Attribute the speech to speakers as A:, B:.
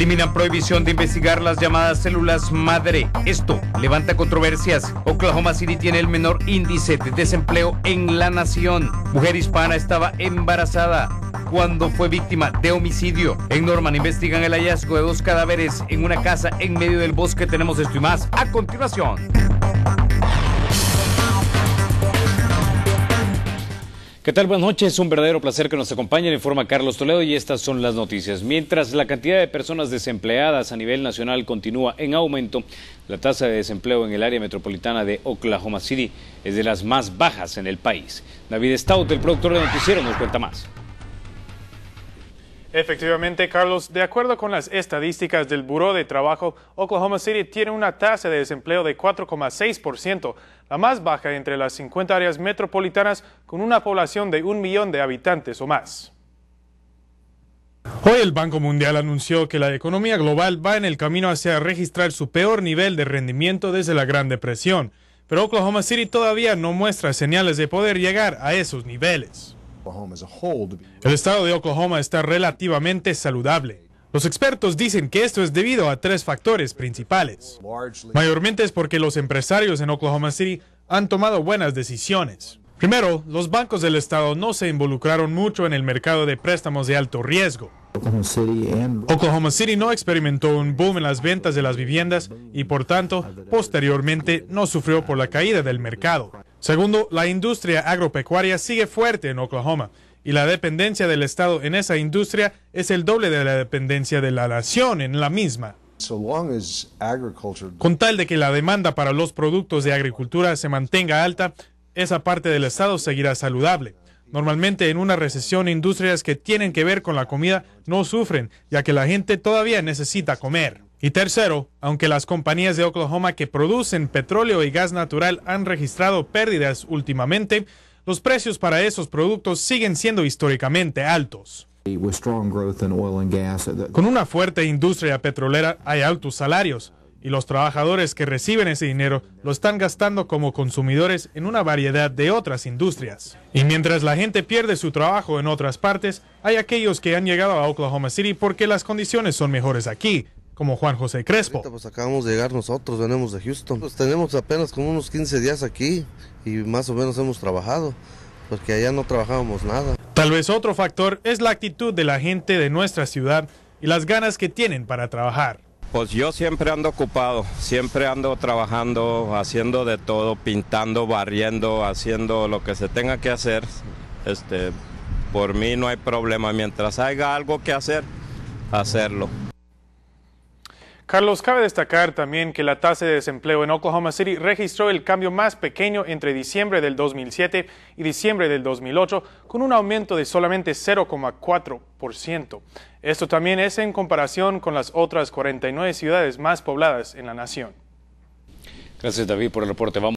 A: Eliminan prohibición de investigar las llamadas células madre. Esto levanta controversias. Oklahoma City tiene el menor índice de desempleo en la nación. Mujer hispana estaba embarazada cuando fue víctima de homicidio. En Norman investigan el hallazgo de dos cadáveres en una casa en medio del bosque. Tenemos esto y más a continuación. ¿Qué tal? Buenas noches, un verdadero placer que nos acompañen, informa Carlos Toledo y estas son las noticias. Mientras la cantidad de personas desempleadas a nivel nacional continúa en aumento, la tasa de desempleo en el área metropolitana de Oklahoma City es de las más bajas en el país. David Stout, el productor de Noticiero, nos cuenta más. Efectivamente, Carlos, de acuerdo con las estadísticas del Bureau de Trabajo, Oklahoma City tiene una tasa de desempleo de 4,6%, la más baja entre las 50 áreas metropolitanas con una población de un millón de habitantes o más. Hoy el Banco Mundial anunció que la economía global va en el camino hacia registrar su peor nivel de rendimiento desde la Gran Depresión, pero Oklahoma City todavía no muestra señales de poder llegar a esos niveles. El estado de Oklahoma está relativamente saludable. Los expertos dicen que esto es debido a tres factores principales. Mayormente es porque los empresarios en Oklahoma City han tomado buenas decisiones. Primero, los bancos del estado no se involucraron mucho en el mercado de préstamos de alto riesgo. Oklahoma City no experimentó un boom en las ventas de las viviendas y por tanto, posteriormente no sufrió por la caída del mercado. Segundo, la industria agropecuaria sigue fuerte en Oklahoma y la dependencia del Estado en esa industria es el doble de la dependencia de la nación en la misma. Con tal de que la demanda para los productos de agricultura se mantenga alta, esa parte del Estado seguirá saludable. Normalmente en una recesión industrias que tienen que ver con la comida no sufren, ya que la gente todavía necesita comer. Y tercero, aunque las compañías de Oklahoma que producen petróleo y gas natural han registrado pérdidas últimamente, los precios para esos productos siguen siendo históricamente altos. Uh, Con una fuerte industria petrolera hay altos salarios y los trabajadores que reciben ese dinero lo están gastando como consumidores en una variedad de otras industrias. Y mientras la gente pierde su trabajo en otras partes, hay aquellos que han llegado a Oklahoma City porque las condiciones son mejores aquí, como Juan José Crespo. Pues, acabamos de llegar nosotros, venimos de Houston. Pues, tenemos apenas como unos 15 días aquí y más o menos hemos trabajado, porque allá no trabajábamos nada. Tal vez otro factor es la actitud de la gente de nuestra ciudad y las ganas que tienen para trabajar. Pues yo siempre ando ocupado, siempre ando trabajando, haciendo de todo, pintando, barriendo, haciendo lo que se tenga que hacer. Este, por mí no hay problema, mientras haya algo que hacer, hacerlo. Carlos, cabe destacar también que la tasa de desempleo en Oklahoma City registró el cambio más pequeño entre diciembre del 2007 y diciembre del 2008, con un aumento de solamente 0,4%. Esto también es en comparación con las otras 49 ciudades más pobladas en la nación. Gracias, David, por el reporte.